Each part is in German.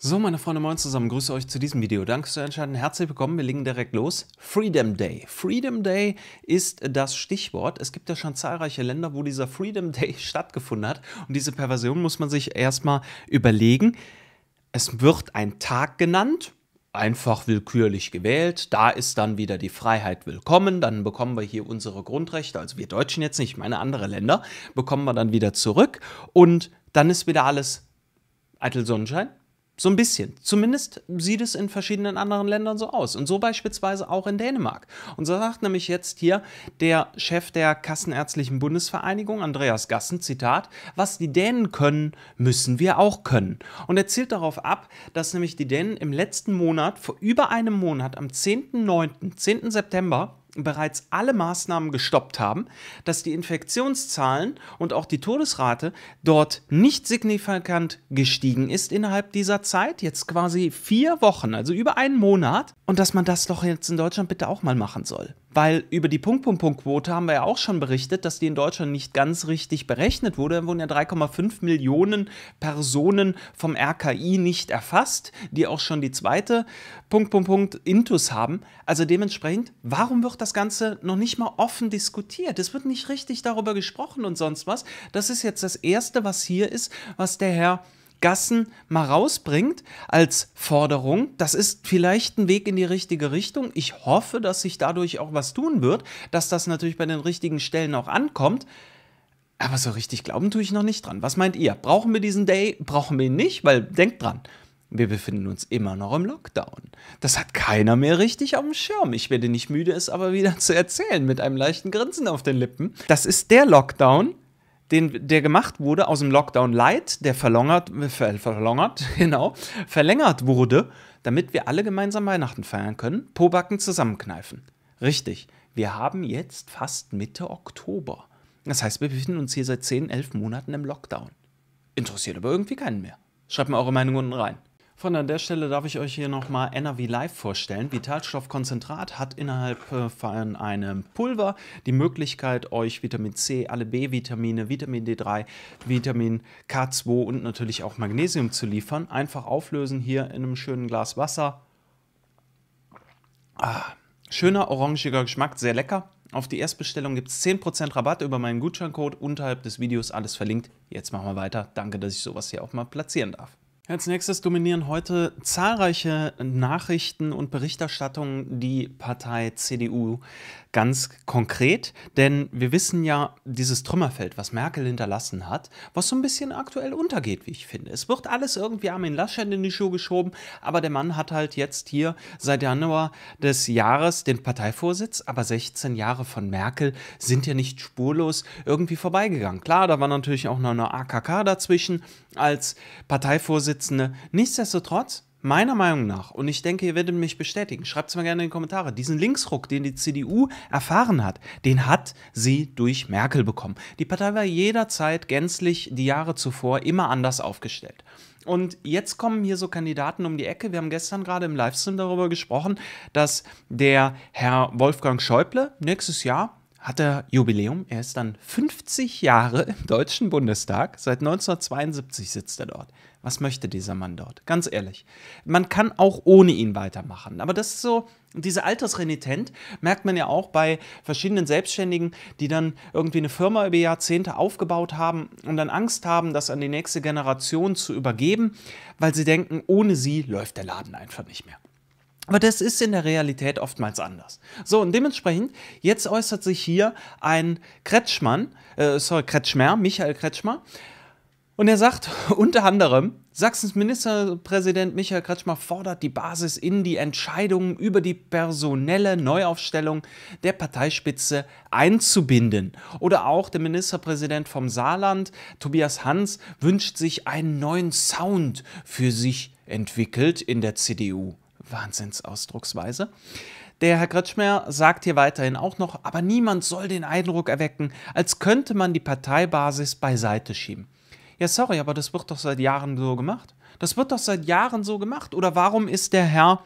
So, meine Freunde, moin zusammen, grüße euch zu diesem Video. Danke fürs Entscheiden, herzlich willkommen, wir legen direkt los. Freedom Day. Freedom Day ist das Stichwort. Es gibt ja schon zahlreiche Länder, wo dieser Freedom Day stattgefunden hat. Und diese Perversion muss man sich erstmal überlegen. Es wird ein Tag genannt, einfach willkürlich gewählt. Da ist dann wieder die Freiheit willkommen. Dann bekommen wir hier unsere Grundrechte, also wir Deutschen jetzt nicht, meine andere Länder, bekommen wir dann wieder zurück. Und dann ist wieder alles eitel Sonnenschein, so ein bisschen. Zumindest sieht es in verschiedenen anderen Ländern so aus. Und so beispielsweise auch in Dänemark. Und so sagt nämlich jetzt hier der Chef der Kassenärztlichen Bundesvereinigung, Andreas Gassen, Zitat, was die Dänen können, müssen wir auch können. Und er zielt darauf ab, dass nämlich die Dänen im letzten Monat, vor über einem Monat, am 10.9., 10. September, bereits alle Maßnahmen gestoppt haben, dass die Infektionszahlen und auch die Todesrate dort nicht signifikant gestiegen ist innerhalb dieser Zeit, jetzt quasi vier Wochen, also über einen Monat, und dass man das doch jetzt in Deutschland bitte auch mal machen soll. Weil über die Punkt-Punkt-Punkt-Quote haben wir ja auch schon berichtet, dass die in Deutschland nicht ganz richtig berechnet wurde. Da wurden ja 3,5 Millionen Personen vom RKI nicht erfasst, die auch schon die zweite Punkt-Punkt-Punkt-Intus haben. Also dementsprechend, warum wird das das Ganze noch nicht mal offen diskutiert. Es wird nicht richtig darüber gesprochen und sonst was. Das ist jetzt das Erste, was hier ist, was der Herr Gassen mal rausbringt als Forderung. Das ist vielleicht ein Weg in die richtige Richtung. Ich hoffe, dass sich dadurch auch was tun wird, dass das natürlich bei den richtigen Stellen auch ankommt. Aber so richtig glauben tue ich noch nicht dran. Was meint ihr? Brauchen wir diesen Day? Brauchen wir ihn nicht? Weil denkt dran, wir befinden uns immer noch im Lockdown. Das hat keiner mehr richtig auf dem Schirm. Ich werde nicht müde, es aber wieder zu erzählen, mit einem leichten Grinsen auf den Lippen. Das ist der Lockdown, den, der gemacht wurde aus dem Lockdown Light, der verlongert, ver, verlongert, genau, verlängert wurde, damit wir alle gemeinsam Weihnachten feiern können, Pobacken zusammenkneifen. Richtig, wir haben jetzt fast Mitte Oktober. Das heißt, wir befinden uns hier seit 10, 11 Monaten im Lockdown. Interessiert aber irgendwie keinen mehr. Schreibt mir eure Meinung unten rein. Von an der Stelle darf ich euch hier nochmal NRV Live vorstellen. Vitalstoffkonzentrat hat innerhalb äh, von einem Pulver die Möglichkeit, euch Vitamin C, alle B-Vitamine, Vitamin D3, Vitamin K2 und natürlich auch Magnesium zu liefern. Einfach auflösen hier in einem schönen Glas Wasser. Ah, schöner orangiger Geschmack, sehr lecker. Auf die Erstbestellung gibt es 10% Rabatt über meinen Gutscheincode unterhalb des Videos, alles verlinkt. Jetzt machen wir weiter. Danke, dass ich sowas hier auch mal platzieren darf. Als nächstes dominieren heute zahlreiche Nachrichten und Berichterstattungen die Partei CDU ganz konkret, denn wir wissen ja, dieses Trümmerfeld, was Merkel hinterlassen hat, was so ein bisschen aktuell untergeht, wie ich finde. Es wird alles irgendwie Armin Laschet in die Schuhe geschoben, aber der Mann hat halt jetzt hier seit Januar des Jahres den Parteivorsitz, aber 16 Jahre von Merkel sind ja nicht spurlos irgendwie vorbeigegangen. Klar, da war natürlich auch noch eine AKK dazwischen als Parteivorsitzende. Nichtsdestotrotz, meiner Meinung nach, und ich denke, ihr werdet mich bestätigen, schreibt es mal gerne in die Kommentare, diesen Linksruck, den die CDU erfahren hat, den hat sie durch Merkel bekommen. Die Partei war jederzeit gänzlich die Jahre zuvor immer anders aufgestellt. Und jetzt kommen hier so Kandidaten um die Ecke. Wir haben gestern gerade im Livestream darüber gesprochen, dass der Herr Wolfgang Schäuble nächstes Jahr hat er Jubiläum. Er ist dann 50 Jahre im Deutschen Bundestag. Seit 1972 sitzt er dort was möchte dieser Mann dort? Ganz ehrlich. Man kann auch ohne ihn weitermachen. Aber das ist so, diese Altersrenitent merkt man ja auch bei verschiedenen Selbstständigen, die dann irgendwie eine Firma über Jahrzehnte aufgebaut haben und dann Angst haben, das an die nächste Generation zu übergeben, weil sie denken, ohne sie läuft der Laden einfach nicht mehr. Aber das ist in der Realität oftmals anders. So, und dementsprechend, jetzt äußert sich hier ein Kretschmann, äh, sorry, Kretschmer, Michael Kretschmer, und er sagt unter anderem, Sachsens Ministerpräsident Michael Kretschmer fordert die Basis in die Entscheidungen über die personelle Neuaufstellung der Parteispitze einzubinden. Oder auch der Ministerpräsident vom Saarland, Tobias Hans, wünscht sich einen neuen Sound für sich entwickelt in der CDU. Wahnsinnsausdrucksweise. Der Herr Kretschmer sagt hier weiterhin auch noch, aber niemand soll den Eindruck erwecken, als könnte man die Parteibasis beiseite schieben. Ja, sorry, aber das wird doch seit Jahren so gemacht. Das wird doch seit Jahren so gemacht. Oder warum ist der Herr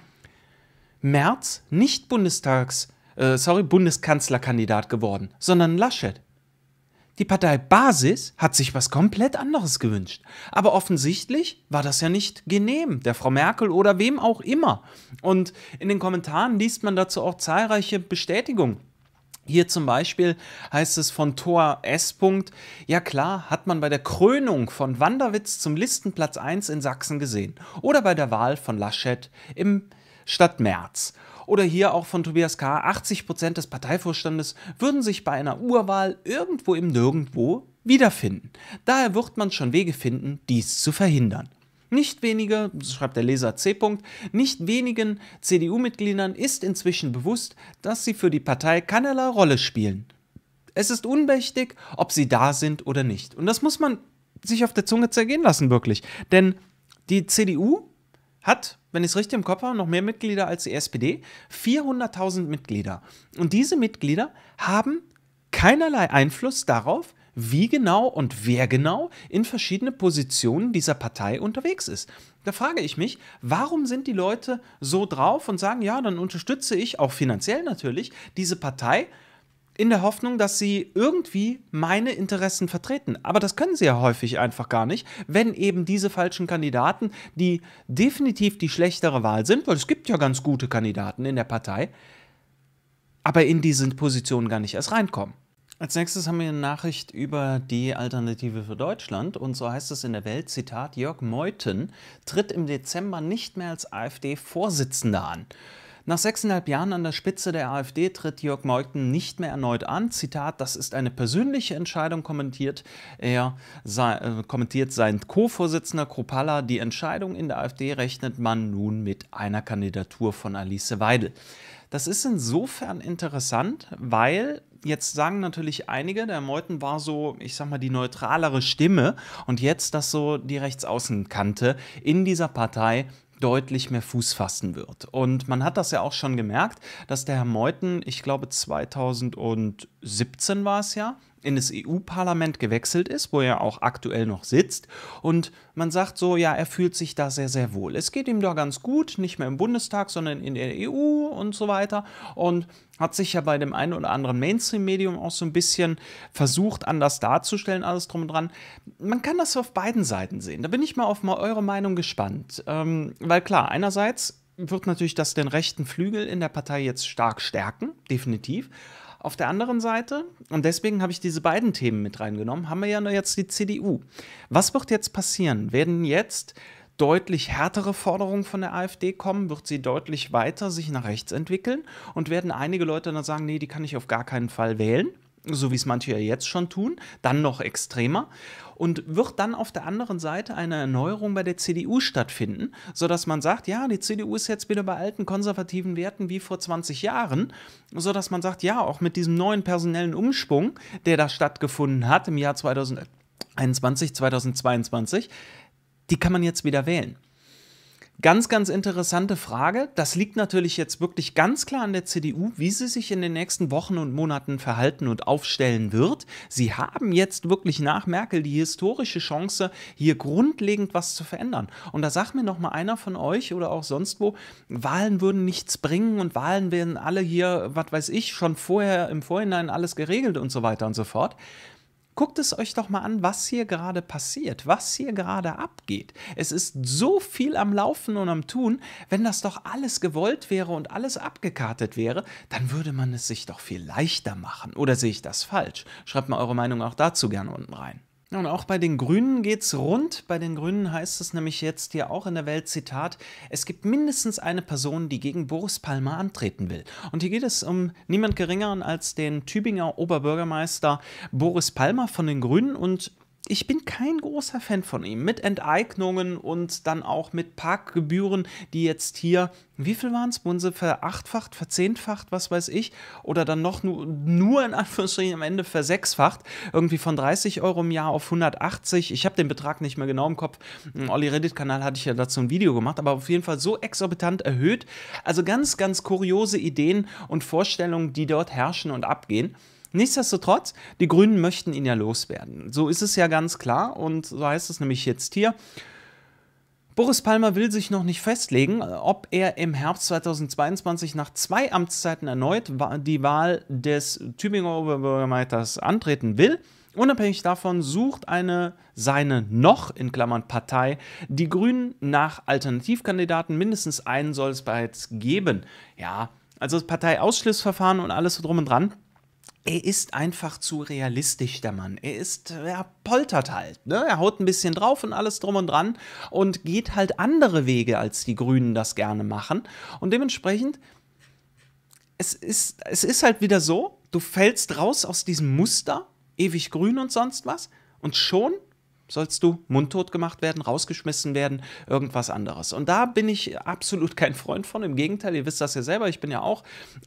Merz nicht Bundestags, äh, sorry, Bundeskanzlerkandidat geworden, sondern Laschet? Die Partei Basis hat sich was komplett anderes gewünscht. Aber offensichtlich war das ja nicht genehm, der Frau Merkel oder wem auch immer. Und in den Kommentaren liest man dazu auch zahlreiche Bestätigungen. Hier zum Beispiel heißt es von Thor S. ja klar, hat man bei der Krönung von Wanderwitz zum Listenplatz 1 in Sachsen gesehen oder bei der Wahl von Laschet im Stadt März. Oder hier auch von Tobias K., 80% Prozent des Parteivorstandes würden sich bei einer Urwahl irgendwo im Nirgendwo wiederfinden. Daher wird man schon Wege finden, dies zu verhindern. Nicht wenige, schreibt der Leser C. -Punkt, nicht wenigen CDU-Mitgliedern ist inzwischen bewusst, dass sie für die Partei keinerlei Rolle spielen. Es ist unmächtig, ob sie da sind oder nicht. Und das muss man sich auf der Zunge zergehen lassen, wirklich. Denn die CDU hat, wenn ich es richtig im Kopf habe, noch mehr Mitglieder als die SPD, 400.000 Mitglieder. Und diese Mitglieder haben keinerlei Einfluss darauf, wie genau und wer genau in verschiedene Positionen dieser Partei unterwegs ist. Da frage ich mich, warum sind die Leute so drauf und sagen, ja, dann unterstütze ich, auch finanziell natürlich, diese Partei in der Hoffnung, dass sie irgendwie meine Interessen vertreten. Aber das können sie ja häufig einfach gar nicht, wenn eben diese falschen Kandidaten, die definitiv die schlechtere Wahl sind, weil es gibt ja ganz gute Kandidaten in der Partei, aber in diese Positionen gar nicht erst reinkommen. Als nächstes haben wir eine Nachricht über die Alternative für Deutschland. Und so heißt es in der Welt, Zitat, Jörg Meuthen tritt im Dezember nicht mehr als AfD-Vorsitzender an. Nach sechseinhalb Jahren an der Spitze der AfD tritt Jörg Meuthen nicht mehr erneut an. Zitat, das ist eine persönliche Entscheidung, kommentiert er, sei, äh, kommentiert sein Co-Vorsitzender Kropalla. Die Entscheidung in der AfD rechnet man nun mit einer Kandidatur von Alice Weidel. Das ist insofern interessant, weil jetzt sagen natürlich einige, der Meuthen war so, ich sag mal, die neutralere Stimme und jetzt, dass so die Rechtsaußenkante in dieser Partei deutlich mehr Fuß fassen wird. Und man hat das ja auch schon gemerkt, dass der Herr Meuthen, ich glaube 2017 war es ja, in das EU-Parlament gewechselt ist, wo er auch aktuell noch sitzt. Und man sagt so, ja, er fühlt sich da sehr, sehr wohl. Es geht ihm da ganz gut, nicht mehr im Bundestag, sondern in der EU und so weiter. Und hat sich ja bei dem einen oder anderen Mainstream-Medium auch so ein bisschen versucht, anders darzustellen, alles drum und dran. Man kann das auf beiden Seiten sehen. Da bin ich mal auf eure Meinung gespannt. Ähm, weil klar, einerseits wird natürlich das den rechten Flügel in der Partei jetzt stark stärken, definitiv. Auf der anderen Seite, und deswegen habe ich diese beiden Themen mit reingenommen, haben wir ja nur jetzt die CDU. Was wird jetzt passieren? Werden jetzt deutlich härtere Forderungen von der AfD kommen? Wird sie deutlich weiter sich nach rechts entwickeln? Und werden einige Leute dann sagen, nee, die kann ich auf gar keinen Fall wählen? so wie es manche ja jetzt schon tun, dann noch extremer. Und wird dann auf der anderen Seite eine Erneuerung bei der CDU stattfinden, sodass man sagt, ja, die CDU ist jetzt wieder bei alten konservativen Werten wie vor 20 Jahren, sodass man sagt, ja, auch mit diesem neuen personellen Umschwung, der da stattgefunden hat im Jahr 2021, 2022, die kann man jetzt wieder wählen. Ganz, ganz interessante Frage. Das liegt natürlich jetzt wirklich ganz klar an der CDU, wie sie sich in den nächsten Wochen und Monaten verhalten und aufstellen wird. Sie haben jetzt wirklich nach Merkel die historische Chance, hier grundlegend was zu verändern. Und da sagt mir noch mal einer von euch oder auch sonst wo, Wahlen würden nichts bringen und Wahlen werden alle hier, was weiß ich, schon vorher im Vorhinein alles geregelt und so weiter und so fort. Guckt es euch doch mal an, was hier gerade passiert, was hier gerade abgeht. Es ist so viel am Laufen und am Tun. Wenn das doch alles gewollt wäre und alles abgekartet wäre, dann würde man es sich doch viel leichter machen. Oder sehe ich das falsch? Schreibt mal eure Meinung auch dazu gerne unten rein. Und auch bei den Grünen geht's rund. Bei den Grünen heißt es nämlich jetzt hier auch in der Welt, Zitat, es gibt mindestens eine Person, die gegen Boris Palmer antreten will. Und hier geht es um niemand geringeren als den Tübinger Oberbürgermeister Boris Palmer von den Grünen und ich bin kein großer Fan von ihm. Mit Enteignungen und dann auch mit Parkgebühren, die jetzt hier, wie viel waren es, Bunse, verachtfacht, verzehnfacht, was weiß ich, oder dann noch nur, nur in Anführungsstrichen am Ende versechsfacht, irgendwie von 30 Euro im Jahr auf 180. Ich habe den Betrag nicht mehr genau im Kopf. Im hm, Olli Reddit-Kanal hatte ich ja dazu ein Video gemacht, aber auf jeden Fall so exorbitant erhöht. Also ganz, ganz kuriose Ideen und Vorstellungen, die dort herrschen und abgehen. Nichtsdestotrotz, die Grünen möchten ihn ja loswerden. So ist es ja ganz klar und so heißt es nämlich jetzt hier. Boris Palmer will sich noch nicht festlegen, ob er im Herbst 2022 nach zwei Amtszeiten erneut die Wahl des Tübinger Oberbürgermeisters antreten will. Unabhängig davon sucht eine seine noch in Klammern Partei die Grünen nach Alternativkandidaten. Mindestens einen soll es bereits geben. Ja, also das Parteiausschlussverfahren und alles so drum und dran er ist einfach zu realistisch, der Mann. Er ist, er poltert halt. Ne? Er haut ein bisschen drauf und alles drum und dran und geht halt andere Wege, als die Grünen das gerne machen. Und dementsprechend, es ist, es ist halt wieder so, du fällst raus aus diesem Muster, ewig grün und sonst was, und schon sollst du mundtot gemacht werden, rausgeschmissen werden, irgendwas anderes. Und da bin ich absolut kein Freund von. Im Gegenteil, ihr wisst das ja selber, ich bin ja auch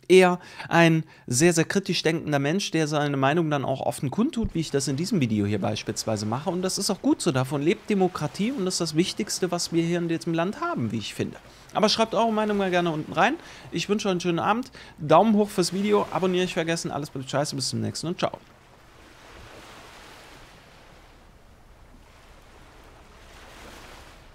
eher ein sehr, sehr kritisch denkender Mensch, der seine Meinung dann auch offen kundtut, wie ich das in diesem Video hier beispielsweise mache. Und das ist auch gut so. Davon lebt Demokratie und das ist das Wichtigste, was wir hier in diesem Land haben, wie ich finde. Aber schreibt eure Meinung mal gerne unten rein. Ich wünsche euch einen schönen Abend. Daumen hoch fürs Video. Abonniere nicht vergessen. Alles bitte scheiße. Bis zum nächsten und ciao.